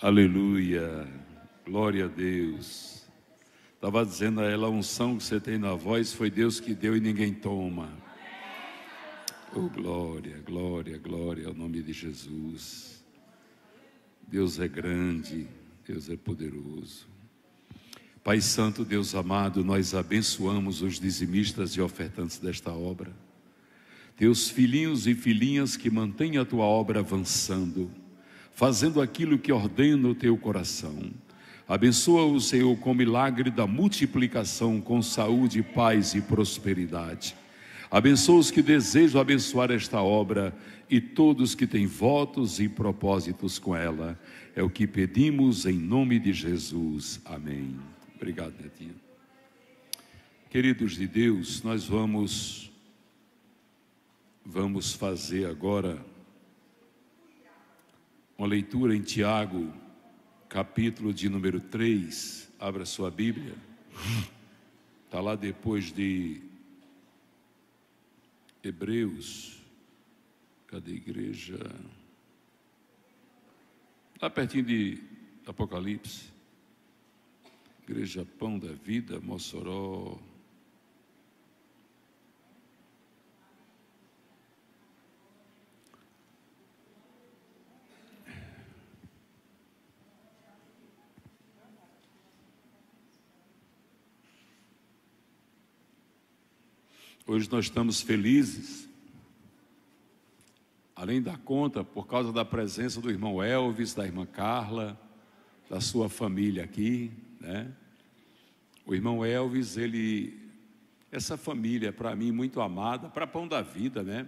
Aleluia. Glória a Deus. Estava dizendo a ela, a unção que você tem na voz foi Deus que deu e ninguém toma. Oh, glória, glória, glória ao nome de Jesus. Deus é grande, Deus é poderoso. Pai Santo, Deus amado, nós abençoamos os dizimistas e ofertantes desta obra. Teus filhinhos e filhinhas que mantêm a tua obra avançando fazendo aquilo que ordena o teu coração. Abençoa-o, Senhor, com o milagre da multiplicação, com saúde, paz e prosperidade. Abençoa os que desejam abençoar esta obra e todos que têm votos e propósitos com ela. É o que pedimos em nome de Jesus. Amém. Obrigado, Netinho. Queridos de Deus, nós vamos vamos fazer agora uma leitura em Tiago, capítulo de número 3. Abra sua Bíblia. Está lá depois de Hebreus. Cadê a igreja? Lá pertinho de Apocalipse. Igreja Pão da Vida, Mossoró, Hoje nós estamos felizes. Além da conta, por causa da presença do irmão Elvis, da irmã Carla, da sua família aqui, né? O irmão Elvis, ele essa família é para mim muito amada, para pão da vida, né?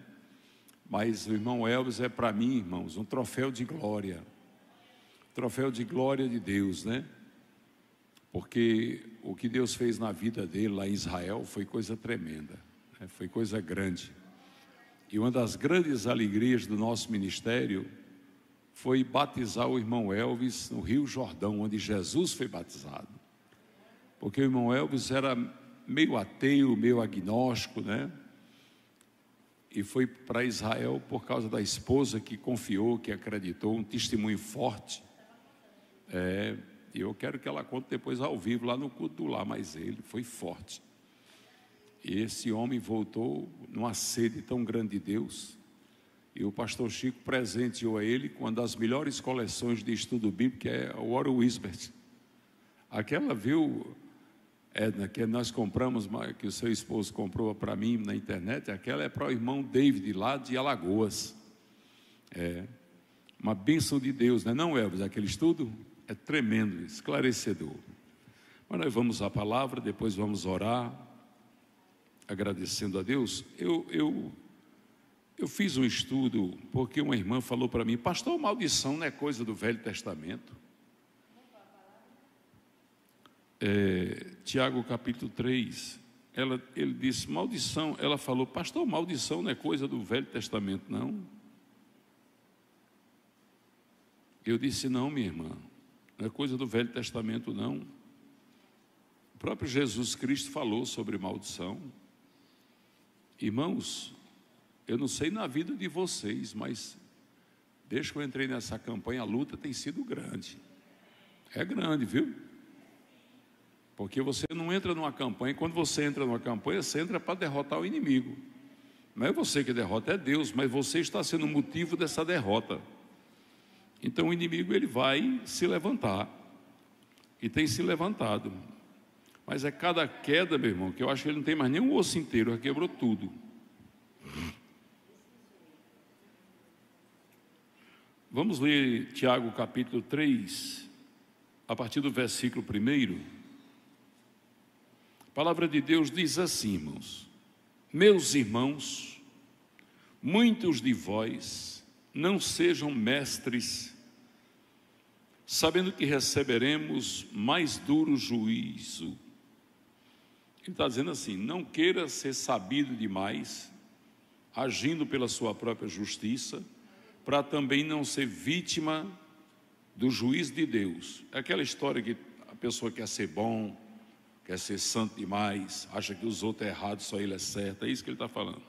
Mas o irmão Elvis é para mim, irmãos, um troféu de glória. Troféu de glória de Deus, né? Porque o que Deus fez na vida dele lá em Israel foi coisa tremenda. É, foi coisa grande. E uma das grandes alegrias do nosso ministério foi batizar o irmão Elvis no Rio Jordão, onde Jesus foi batizado. Porque o irmão Elvis era meio ateu, meio agnóstico, né? E foi para Israel por causa da esposa que confiou, que acreditou, um testemunho forte. É, eu quero que ela conte depois ao vivo lá no culto do lá, mas ele foi forte. Esse homem voltou numa sede tão grande de Deus. E o pastor Chico presenteou a ele com uma das melhores coleções de estudo bíblico, que é o Oro Wisbert. Aquela viu, Edna, que nós compramos, que o seu esposo comprou para mim na internet, aquela é para o irmão David, lá de Alagoas. É uma bênção de Deus, não é não, Elvis? Aquele estudo é tremendo, esclarecedor. Mas nós vamos à palavra, depois vamos orar, agradecendo a Deus, eu, eu, eu fiz um estudo porque uma irmã falou para mim, pastor, maldição não é coisa do Velho Testamento. É, Tiago capítulo 3, ela, ele disse, maldição, ela falou, pastor, maldição não é coisa do Velho Testamento, não. Eu disse, não, minha irmã, não é coisa do Velho Testamento, não. O próprio Jesus Cristo falou sobre maldição. Irmãos, eu não sei na vida de vocês, mas desde que eu entrei nessa campanha, a luta tem sido grande. É grande, viu? Porque você não entra numa campanha, quando você entra numa campanha, você entra para derrotar o inimigo. Não é você que derrota, é Deus, mas você está sendo o motivo dessa derrota. Então o inimigo ele vai se levantar e tem se levantado. Mas é cada queda, meu irmão, que eu acho que ele não tem mais nenhum osso inteiro, já quebrou tudo. Vamos ler Tiago capítulo 3, a partir do versículo 1. A palavra de Deus diz assim, irmãos: Meus irmãos, muitos de vós não sejam mestres, sabendo que receberemos mais duro juízo ele está dizendo assim: não queira ser sabido demais, agindo pela sua própria justiça, para também não ser vítima do juiz de Deus. É aquela história que a pessoa quer ser bom, quer ser santo demais, acha que os outros é errado, só ele é certo. É isso que ele está falando.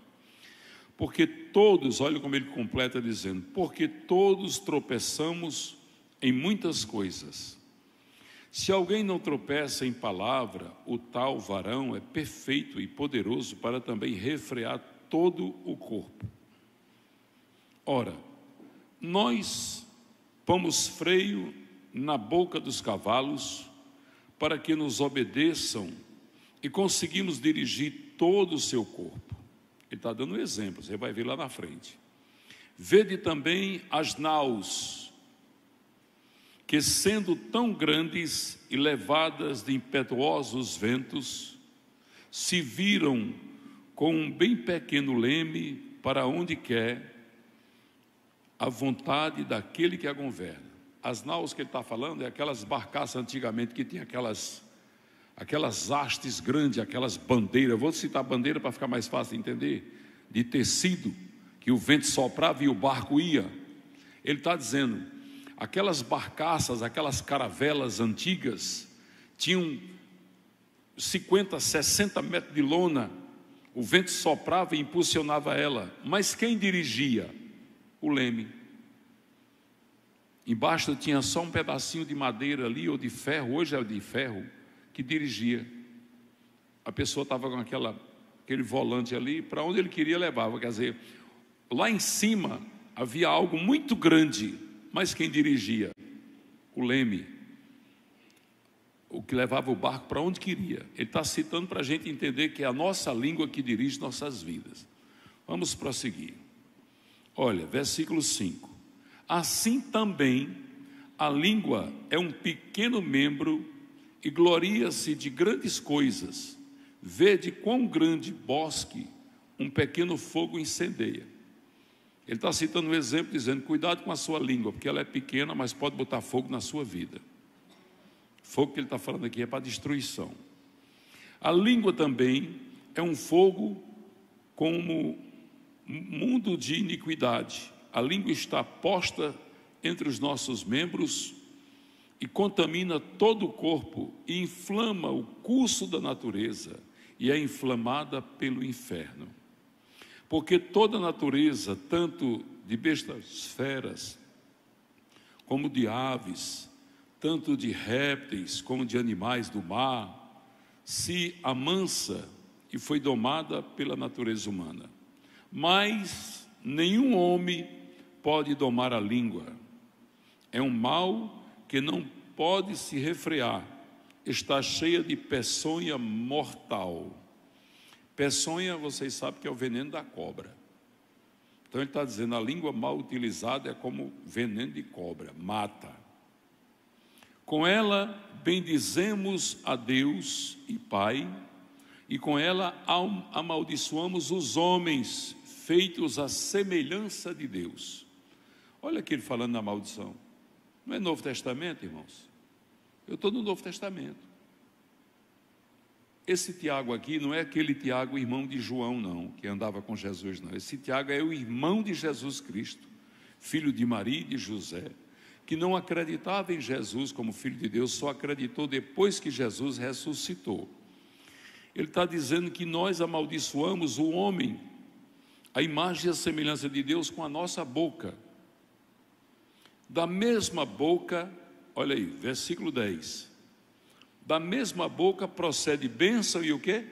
Porque todos, olha como ele completa dizendo, porque todos tropeçamos em muitas coisas. Se alguém não tropeça em palavra, o tal varão é perfeito e poderoso para também refrear todo o corpo. Ora, nós pomos freio na boca dos cavalos para que nos obedeçam e conseguimos dirigir todo o seu corpo. Ele está dando exemplos, você vai ver lá na frente. Vede também as naus, que, sendo tão grandes e levadas de impetuosos ventos, se viram com um bem pequeno leme para onde quer a vontade daquele que a governa. As naus que ele está falando é aquelas barcaças antigamente que tinha aquelas aquelas hastes grandes, aquelas bandeiras, vou citar bandeira para ficar mais fácil de entender, de tecido, que o vento soprava e o barco ia. Ele está dizendo Aquelas barcaças, aquelas caravelas antigas, tinham 50, 60 metros de lona, o vento soprava e impulsionava ela. Mas quem dirigia? O leme. Embaixo tinha só um pedacinho de madeira ali, ou de ferro, hoje é de ferro, que dirigia. A pessoa estava com aquela, aquele volante ali, para onde ele queria levava. Quer dizer, lá em cima havia algo muito grande mas quem dirigia? O leme, o que levava o barco para onde queria. Ele está citando para a gente entender que é a nossa língua que dirige nossas vidas. Vamos prosseguir. Olha, versículo 5. Assim também a língua é um pequeno membro e gloria-se de grandes coisas. Vê de quão grande bosque um pequeno fogo incendeia. Ele está citando um exemplo dizendo: cuidado com a sua língua, porque ela é pequena, mas pode botar fogo na sua vida. Fogo que ele está falando aqui é para destruição. A língua também é um fogo como mundo de iniquidade. A língua está posta entre os nossos membros e contamina todo o corpo e inflama o curso da natureza e é inflamada pelo inferno porque toda a natureza, tanto de bestas feras, como de aves, tanto de répteis como de animais do mar, se amansa e foi domada pela natureza humana. Mas nenhum homem pode domar a língua. É um mal que não pode se refrear. Está cheia de peçonha mortal. Peçonha, vocês sabem que é o veneno da cobra. Então ele está dizendo, a língua mal utilizada é como veneno de cobra, mata. Com ela bendizemos a Deus e Pai, e com ela amaldiçoamos os homens, feitos à semelhança de Deus. Olha aqui ele falando na maldição. Não é Novo Testamento, irmãos? Eu estou no Novo Testamento. Esse Tiago aqui não é aquele Tiago irmão de João, não, que andava com Jesus, não. Esse Tiago é o irmão de Jesus Cristo, filho de Maria e de José, que não acreditava em Jesus como filho de Deus, só acreditou depois que Jesus ressuscitou. Ele está dizendo que nós amaldiçoamos o homem, a imagem e a semelhança de Deus com a nossa boca. Da mesma boca, olha aí, versículo 10 da mesma boca procede bênção e o quê?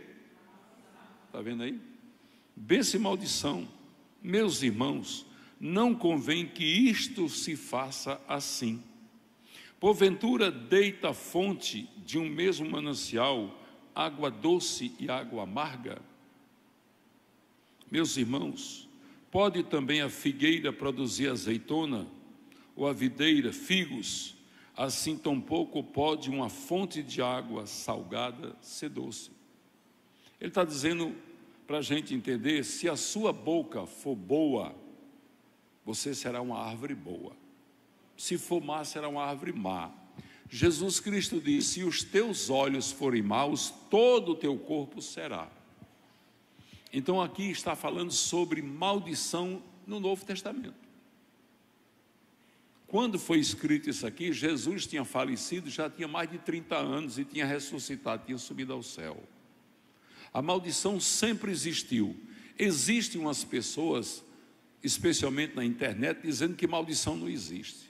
Está vendo aí? Bênção e maldição. Meus irmãos, não convém que isto se faça assim. Porventura deita a fonte de um mesmo manancial água doce e água amarga? Meus irmãos, pode também a figueira produzir azeitona ou a videira figos? assim tampouco pode uma fonte de água salgada ser doce. Ele está dizendo para a gente entender: se a sua boca for boa, você será uma árvore boa. Se for má, será uma árvore má. Jesus Cristo disse: se os teus olhos forem maus, todo o teu corpo será. Então aqui está falando sobre maldição no Novo Testamento. Quando foi escrito isso aqui, Jesus tinha falecido, já tinha mais de 30 anos e tinha ressuscitado, tinha subido ao céu. A maldição sempre existiu. Existem umas pessoas, especialmente na internet, dizendo que maldição não existe.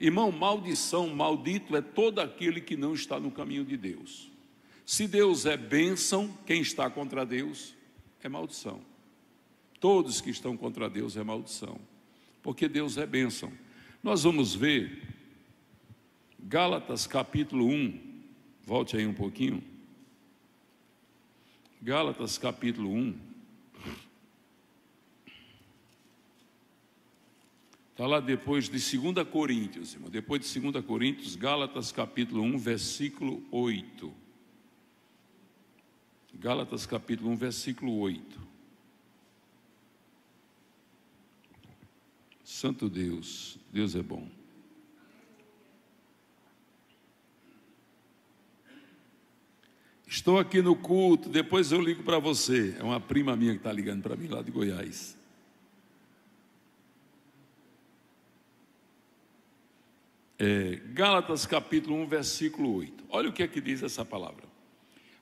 Irmão, maldição, maldito é todo aquele que não está no caminho de Deus. Se Deus é bênção, quem está contra Deus é maldição. Todos que estão contra Deus é maldição, porque Deus é bênção. Nós vamos ver Gálatas capítulo 1, volte aí um pouquinho. Gálatas capítulo 1. Está lá depois de 2 Coríntios, irmão. Depois de 2 Coríntios, Gálatas capítulo 1, versículo 8. Gálatas capítulo 1, versículo 8. Santo Deus, Deus é bom. Estou aqui no culto, depois eu ligo para você. É uma prima minha que está ligando para mim lá de Goiás. É, Gálatas capítulo 1, versículo 8. Olha o que é que diz essa palavra.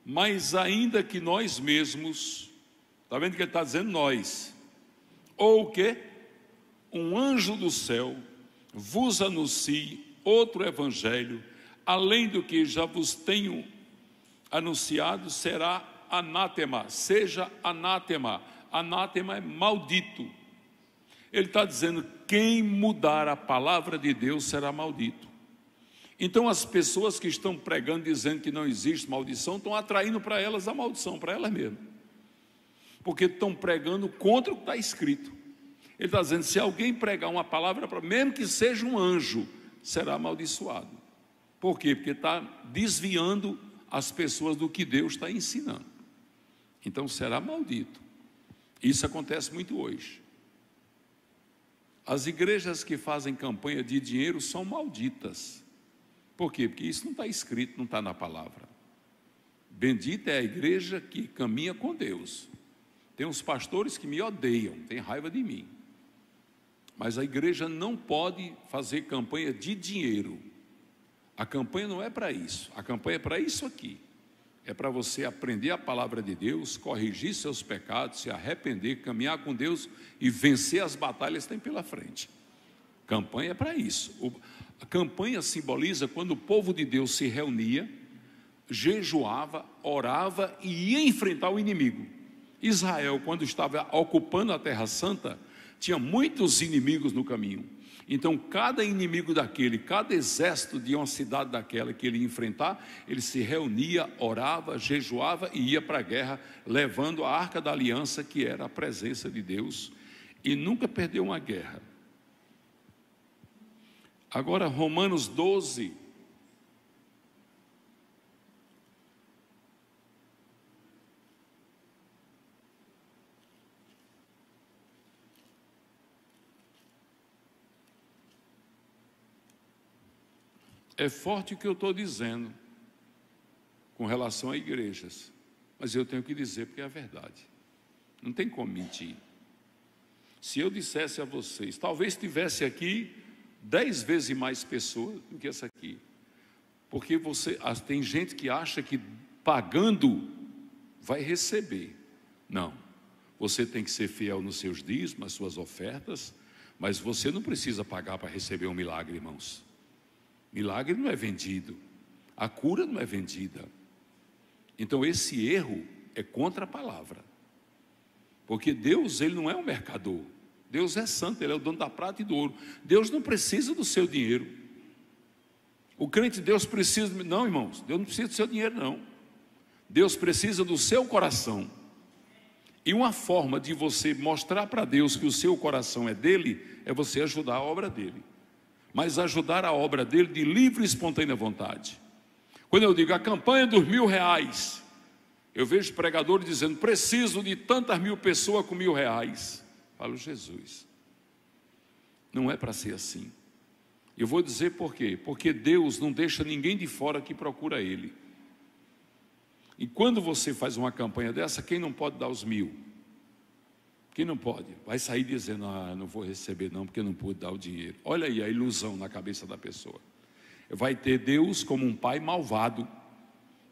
Mas ainda que nós mesmos, está vendo que ele está dizendo nós, ou o quê? um anjo do céu vos anuncie outro evangelho, além do que já vos tenho anunciado, será anátema, seja anátema. Anátema é maldito. Ele está dizendo: quem mudar a palavra de Deus será maldito. Então, as pessoas que estão pregando dizendo que não existe maldição estão atraindo para elas a maldição, para elas mesmas, porque estão pregando contra o que está escrito. Ele está dizendo: se alguém pregar uma palavra, mesmo que seja um anjo, será amaldiçoado. Por quê? Porque está desviando as pessoas do que Deus está ensinando. Então será maldito. Isso acontece muito hoje. As igrejas que fazem campanha de dinheiro são malditas. Por quê? Porque isso não está escrito, não está na palavra. Bendita é a igreja que caminha com Deus. Tem uns pastores que me odeiam, têm raiva de mim. Mas a igreja não pode fazer campanha de dinheiro. A campanha não é para isso. A campanha é para isso aqui. É para você aprender a palavra de Deus, corrigir seus pecados, se arrepender, caminhar com Deus e vencer as batalhas que tem pela frente. Campanha é para isso. a campanha simboliza quando o povo de Deus se reunia, jejuava, orava e ia enfrentar o inimigo. Israel, quando estava ocupando a Terra Santa, tinha muitos inimigos no caminho. Então, cada inimigo daquele, cada exército de uma cidade daquela que ele ia enfrentar, ele se reunia, orava, jejuava e ia para a guerra, levando a arca da aliança, que era a presença de Deus, e nunca perdeu uma guerra. Agora, Romanos 12, É forte o que eu estou dizendo com relação a igrejas, mas eu tenho que dizer porque é a verdade. Não tem como mentir. Se eu dissesse a vocês, talvez tivesse aqui dez vezes mais pessoas do que essa aqui, porque você ah, tem gente que acha que pagando vai receber. Não. Você tem que ser fiel nos seus dízimos, nas suas ofertas, mas você não precisa pagar para receber um milagre, irmãos. Milagre não é vendido, a cura não é vendida. Então esse erro é contra a palavra. Porque Deus, ele não é um mercador. Deus é santo, ele é o dono da prata e do ouro. Deus não precisa do seu dinheiro. O crente Deus precisa, não, irmãos, Deus não precisa do seu dinheiro não. Deus precisa do seu coração. E uma forma de você mostrar para Deus que o seu coração é dele é você ajudar a obra dele mas ajudar a obra dele de livre e espontânea vontade. Quando eu digo a campanha dos mil reais, eu vejo pregadores dizendo: preciso de tantas mil pessoas com mil reais. Falo, Jesus, não é para ser assim. Eu vou dizer por quê? Porque Deus não deixa ninguém de fora que procura Ele. E quando você faz uma campanha dessa, quem não pode dar os mil? Quem não pode? Vai sair dizendo, ah, não vou receber não, porque não pude dar o dinheiro. Olha aí a ilusão na cabeça da pessoa. Vai ter Deus como um pai malvado,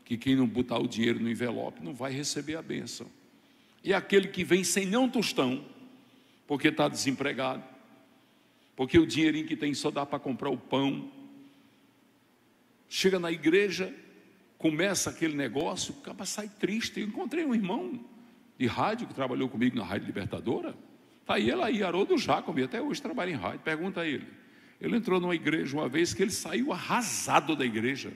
que quem não botar o dinheiro no envelope não vai receber a bênção. E aquele que vem sem nenhum tostão, porque está desempregado, porque o dinheirinho que tem só dá para comprar o pão. Chega na igreja, começa aquele negócio, acaba sai triste. Eu encontrei um irmão de rádio, que trabalhou comigo na Rádio Libertadora. Está aí ela aí, Haroldo Jacob, até hoje trabalha em rádio. Pergunta a ele. Ele entrou numa igreja uma vez que ele saiu arrasado da igreja.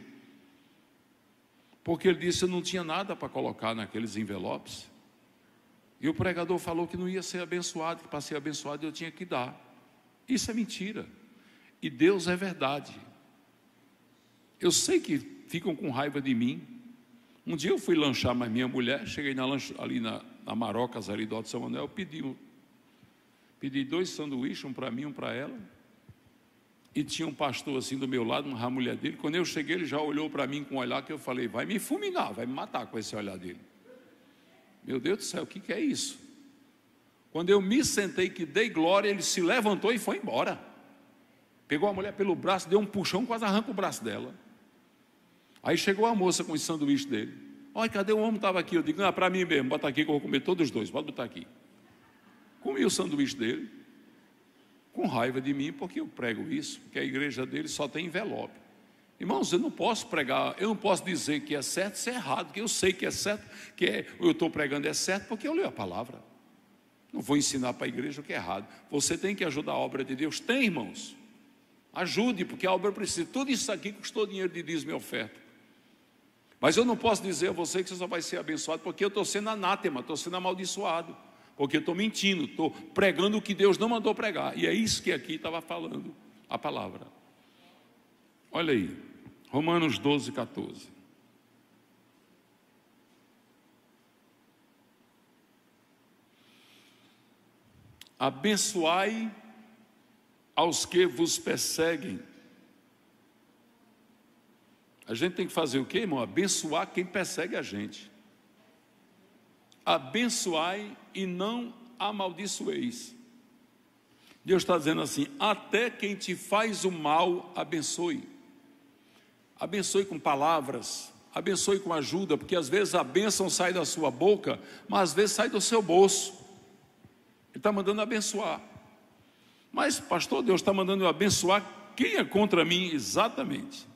Porque ele disse que não tinha nada para colocar naqueles envelopes. E o pregador falou que não ia ser abençoado, que para ser abençoado eu tinha que dar. Isso é mentira. E Deus é verdade. Eu sei que ficam com raiva de mim. Um dia eu fui lanchar, mas minha mulher, cheguei na lancha, ali na, da Marocas Zaridó de São Manuel, pediu. Pedi dois sanduíches, um para mim, um para ela. E tinha um pastor assim do meu lado, uma mulher dele. Quando eu cheguei, ele já olhou para mim com um olhar que eu falei: vai me fulminar, vai me matar com esse olhar dele. Meu Deus do céu, o que, que é isso? Quando eu me sentei, que dei glória, ele se levantou e foi embora. Pegou a mulher pelo braço, deu um puxão, quase arranca o braço dela. Aí chegou a moça com os sanduíches dele. Olha, cadê o homem? Estava aqui. Eu digo, não, é para mim mesmo, bota aqui que eu vou comer todos os dois, pode botar aqui. Comi o sanduíche dele, com raiva de mim, porque eu prego isso, porque a igreja dele só tem envelope. Irmãos, eu não posso pregar, eu não posso dizer que é certo, se é errado, porque eu sei que é certo, que é, eu estou pregando é certo, porque eu leio a palavra. Não vou ensinar para a igreja o que é errado. Você tem que ajudar a obra de Deus. Tem, irmãos. Ajude, porque a obra precisa. Tudo isso aqui custou dinheiro de dízimo e oferta. Mas eu não posso dizer a você que você só vai ser abençoado porque eu estou sendo anátema, estou sendo amaldiçoado, porque estou mentindo, estou pregando o que Deus não mandou pregar. E é isso que aqui estava falando a palavra. Olha aí, Romanos 12, 14. Abençoai aos que vos perseguem, a gente tem que fazer o quê, irmão? Abençoar quem persegue a gente. Abençoai e não amaldiçoeis. Deus está dizendo assim: até quem te faz o mal, abençoe. Abençoe com palavras, abençoe com ajuda, porque às vezes a bênção sai da sua boca, mas às vezes sai do seu bolso. Ele está mandando abençoar. Mas, pastor, Deus está mandando eu abençoar quem é contra mim, exatamente.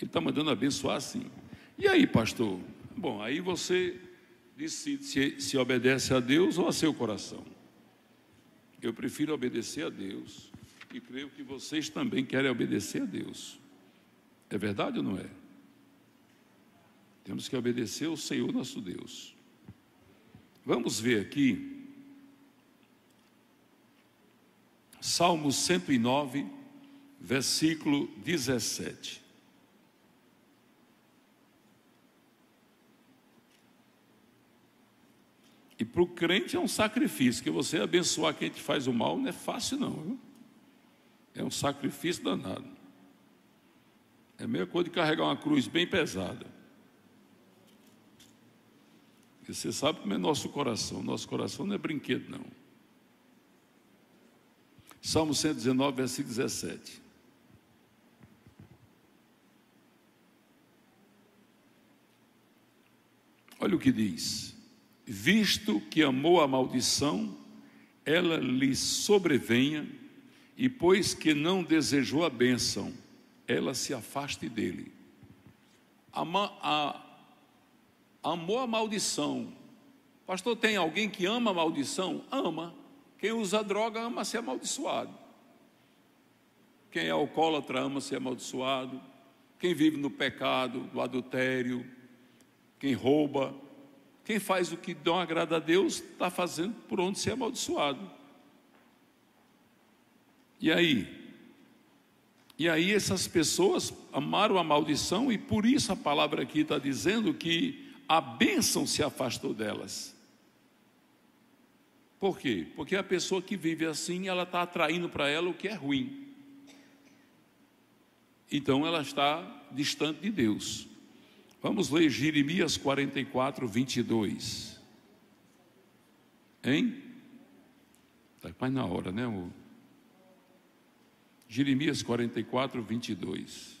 Ele está mandando abençoar assim. E aí, pastor? Bom, aí você decide se, se obedece a Deus ou a seu coração. Eu prefiro obedecer a Deus e creio que vocês também querem obedecer a Deus. É verdade ou não é? Temos que obedecer ao Senhor nosso Deus. Vamos ver aqui. Salmo 109, versículo 17. Para o crente é um sacrifício, que você abençoar quem te faz o mal não é fácil, não. Viu? É um sacrifício danado. É a mesma coisa de carregar uma cruz bem pesada. E você sabe como é nosso coração. Nosso coração não é brinquedo, não. Salmo 119, versículo 17. Olha o que diz visto que amou a maldição, ela lhe sobrevenha, e pois que não desejou a bênção, ela se afaste dele. a, amou a maldição. Pastor, tem alguém que ama a maldição? Ama. Quem usa droga ama ser amaldiçoado. Quem é alcoólatra ama ser amaldiçoado. Quem vive no pecado, do adultério, quem rouba, quem faz o que não agrada a Deus está fazendo por onde ser amaldiçoado. E aí? E aí essas pessoas amaram a maldição e por isso a palavra aqui está dizendo que a bênção se afastou delas. Por quê? Porque a pessoa que vive assim, ela está atraindo para ela o que é ruim. Então ela está distante de Deus. Vamos ler Jeremias 44, 22. Hein? Está quase na hora, né? Jeremias 44, 22.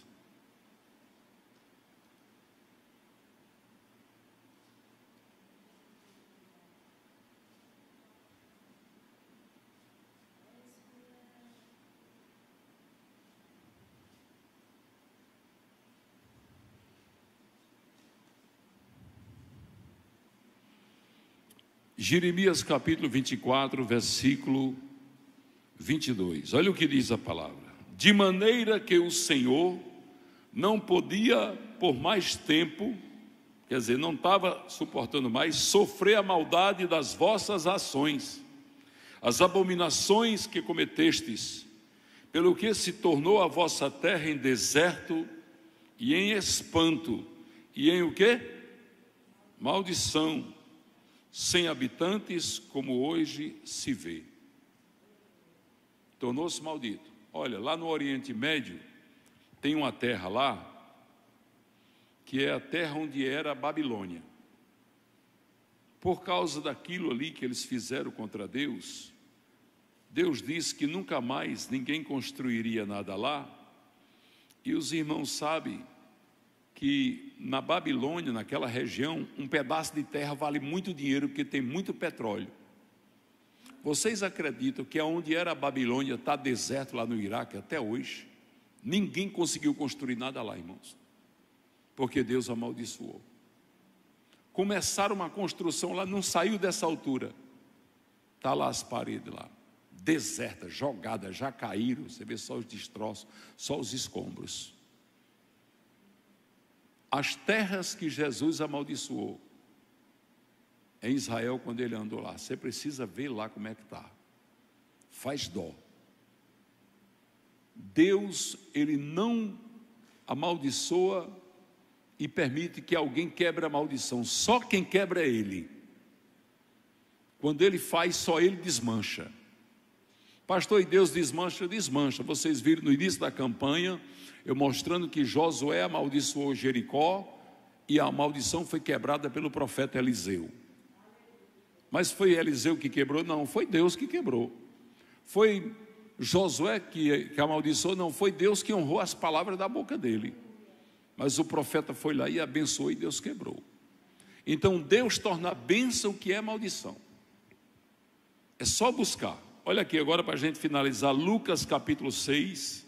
Jeremias capítulo 24, versículo 22. Olha o que diz a palavra: De maneira que o Senhor não podia por mais tempo, quer dizer, não estava suportando mais, sofrer a maldade das vossas ações, as abominações que cometestes, pelo que se tornou a vossa terra em deserto e em espanto, e em o que? Maldição sem habitantes como hoje se vê. Tornou-se maldito. Olha, lá no Oriente Médio, tem uma terra lá, que é a terra onde era a Babilônia. Por causa daquilo ali que eles fizeram contra Deus, Deus disse que nunca mais ninguém construiria nada lá, e os irmãos sabem que na Babilônia, naquela região, um pedaço de terra vale muito dinheiro porque tem muito petróleo. Vocês acreditam que aonde era a Babilônia está deserto lá no Iraque até hoje? Ninguém conseguiu construir nada lá, irmãos, porque Deus amaldiçoou. Começaram uma construção lá, não saiu dessa altura. Está lá as paredes lá, desertas, jogadas, já caíram. Você vê só os destroços, só os escombros as terras que Jesus amaldiçoou em Israel quando ele andou lá. Você precisa ver lá como é que está. Faz dó. Deus, ele não amaldiçoa e permite que alguém quebre a maldição. Só quem quebra é ele. Quando ele faz, só ele desmancha. Pastor, e Deus desmancha? Desmancha. Vocês viram no início da campanha, eu mostrando que Josué amaldiçoou Jericó e a maldição foi quebrada pelo profeta Eliseu. Mas foi Eliseu que quebrou? Não, foi Deus que quebrou. Foi Josué que, que amaldiçoou? Não, foi Deus que honrou as palavras da boca dele. Mas o profeta foi lá e abençoou e Deus quebrou. Então Deus torna a bênção que é maldição. É só buscar. Olha aqui agora para a gente finalizar, Lucas capítulo 6.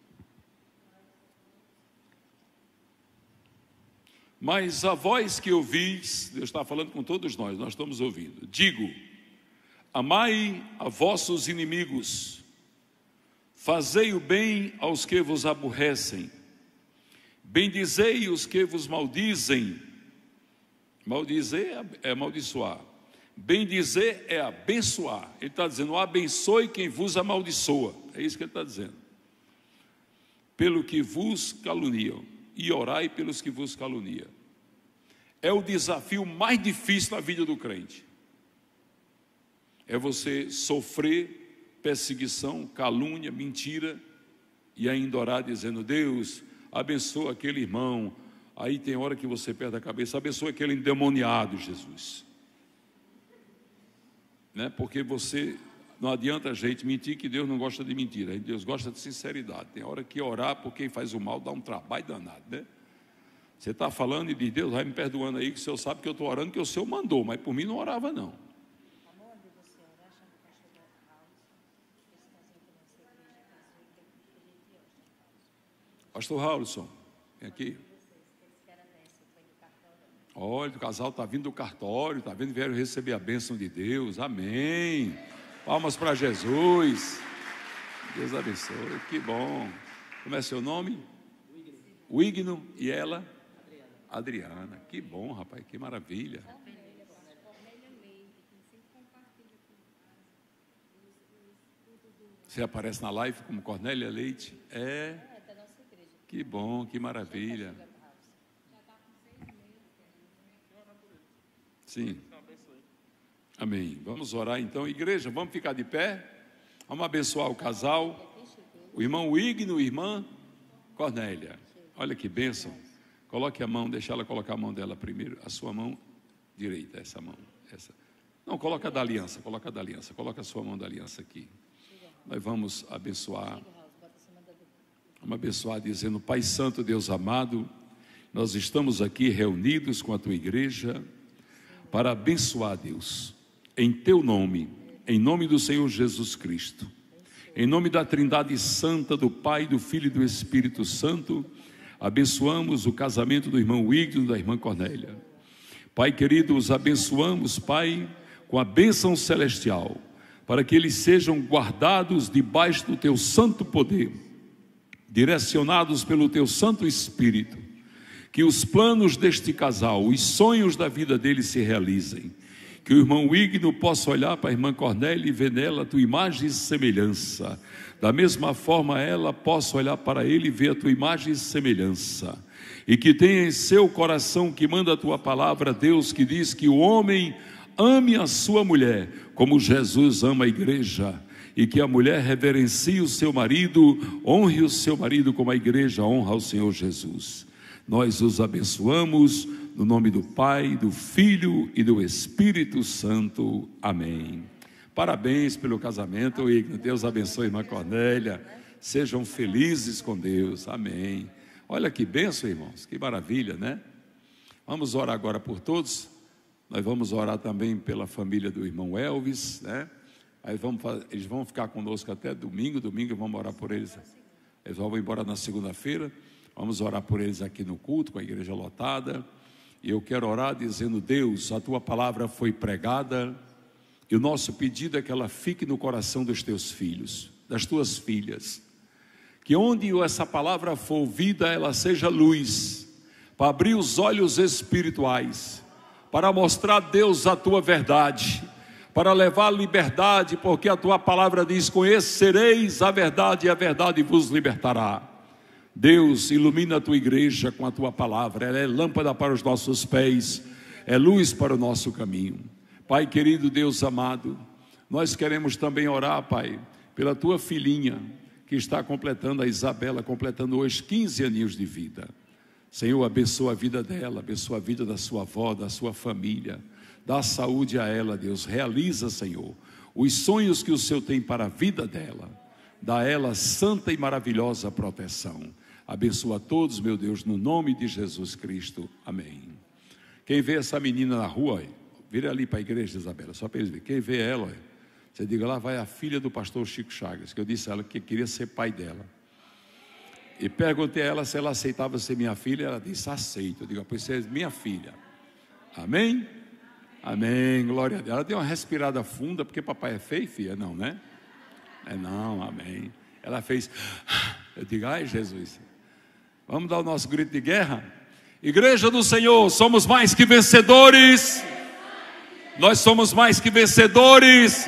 Mas a voz que ouvis, Deus está falando com todos nós, nós estamos ouvindo. Digo: amai a vossos inimigos, fazei o bem aos que vos aborrecem, bendizei os que vos maldizem. Maldizer é, é amaldiçoar, bendizer é abençoar. Ele está dizendo: abençoe quem vos amaldiçoa. É isso que ele está dizendo. Pelo que vos caluniam e orai pelos que vos caluniam. É o desafio mais difícil da vida do crente. É você sofrer perseguição, calúnia, mentira e ainda orar dizendo: Deus, abençoa aquele irmão. Aí tem hora que você perde a cabeça, abençoa aquele endemoniado, Jesus. Né? Porque você não adianta a gente mentir que Deus não gosta de mentira. Deus gosta de sinceridade. Tem hora que orar por quem faz o mal dá um trabalho danado, né? Você está falando e diz, Deus, vai me perdoando aí, que o Senhor sabe que eu estou orando, que o Senhor mandou, mas por mim não orava, não. Pastor Raulson, vem aqui. Olha, o casal está vindo do cartório, está vendo, vieram receber a bênção de Deus, amém. Palmas para Jesus. Deus abençoe, que bom. Como é seu nome? Wigno e ela? Adriana. Adriana. Que bom, rapaz, que maravilha. Você aparece na live como Cornélia Leite? É. Que bom, que maravilha. Sim. Amém. Vamos orar então, igreja, vamos ficar de pé. Vamos abençoar o casal, o irmão Igno irmã Cornélia. Olha que bênção. Coloque a mão, deixa ela colocar a mão dela primeiro, a sua mão direita, essa mão, essa. Não, coloca a da aliança, coloca a da aliança, coloca a sua mão da aliança aqui. Nós vamos abençoar. Vamos abençoar dizendo: Pai Santo, Deus amado, nós estamos aqui reunidos com a tua igreja para abençoar, Deus em teu nome, em nome do Senhor Jesus Cristo, em nome da Trindade Santa, do Pai, do Filho e do Espírito Santo, abençoamos o casamento do irmão Wigdo e da irmã Cornélia. Pai querido, os abençoamos, Pai, com a bênção celestial, para que eles sejam guardados debaixo do teu santo poder, direcionados pelo teu santo Espírito, que os planos deste casal, os sonhos da vida deles se realizem que o irmão Igno possa olhar para a irmã Cornélia e ver nela a tua imagem e semelhança. Da mesma forma, ela possa olhar para ele e ver a tua imagem e semelhança. E que tenha em seu coração que manda a tua palavra, Deus, que diz que o homem ame a sua mulher como Jesus ama a igreja e que a mulher reverencie o seu marido, honre o seu marido como a igreja honra o Senhor Jesus. Nós os abençoamos no nome do Pai, do Filho e do Espírito Santo. Amém. Parabéns pelo casamento, Igno. Deus abençoe, irmã Cornélia. Sejam felizes com Deus. Amém. Olha que benção, irmãos. Que maravilha, né? Vamos orar agora por todos. Nós vamos orar também pela família do irmão Elvis, né? Aí vamos, eles vão ficar conosco até domingo. Domingo vamos orar por eles. Eles vão embora na segunda-feira. Vamos orar por eles aqui no culto, com a igreja lotada. E eu quero orar dizendo: Deus, a tua palavra foi pregada, e o nosso pedido é que ela fique no coração dos teus filhos, das tuas filhas. Que onde essa palavra for ouvida, ela seja luz, para abrir os olhos espirituais, para mostrar a Deus a tua verdade, para levar a liberdade, porque a tua palavra diz: Conhecereis a verdade, e a verdade vos libertará. Deus, ilumina a tua igreja com a tua palavra, ela é lâmpada para os nossos pés, é luz para o nosso caminho. Pai querido, Deus amado, nós queremos também orar, Pai, pela tua filhinha, que está completando, a Isabela, completando hoje 15 aninhos de vida. Senhor, abençoa a vida dela, abençoa a vida da sua avó, da sua família, dá saúde a ela, Deus. Realiza, Senhor, os sonhos que o Senhor tem para a vida dela, dá a ela santa e maravilhosa proteção. Abençoa a todos, meu Deus, no nome de Jesus Cristo. Amém. Quem vê essa menina na rua, vira ali para a igreja, Isabela, só para eles verem. Quem vê ela, você diga lá, vai a filha do pastor Chico Chagas, que eu disse a ela que queria ser pai dela. E perguntei a ela se ela aceitava ser minha filha. Ela disse: aceito. Eu digo: ah, pois você é minha filha. Amém? Amém. Glória a Deus. Ela deu uma respirada funda, porque papai é feio, filha? Não, né? É não, amém. Ela fez. Eu digo: ai, Jesus. Vamos dar o nosso grito de guerra? Igreja do Senhor, somos mais que vencedores. Nós somos mais que vencedores.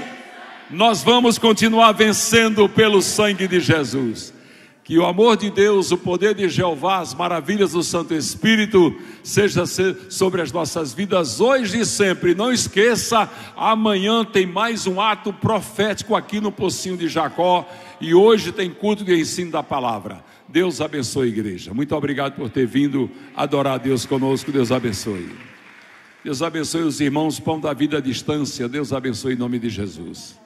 Nós vamos continuar vencendo pelo sangue de Jesus. Que o amor de Deus, o poder de Jeová, as maravilhas do Santo Espírito seja sobre as nossas vidas hoje e sempre. Não esqueça, amanhã tem mais um ato profético aqui no Pocinho de Jacó e hoje tem culto de ensino da palavra. Deus abençoe a igreja. Muito obrigado por ter vindo adorar a Deus conosco. Deus abençoe. Deus abençoe os irmãos, pão da vida à distância. Deus abençoe em nome de Jesus.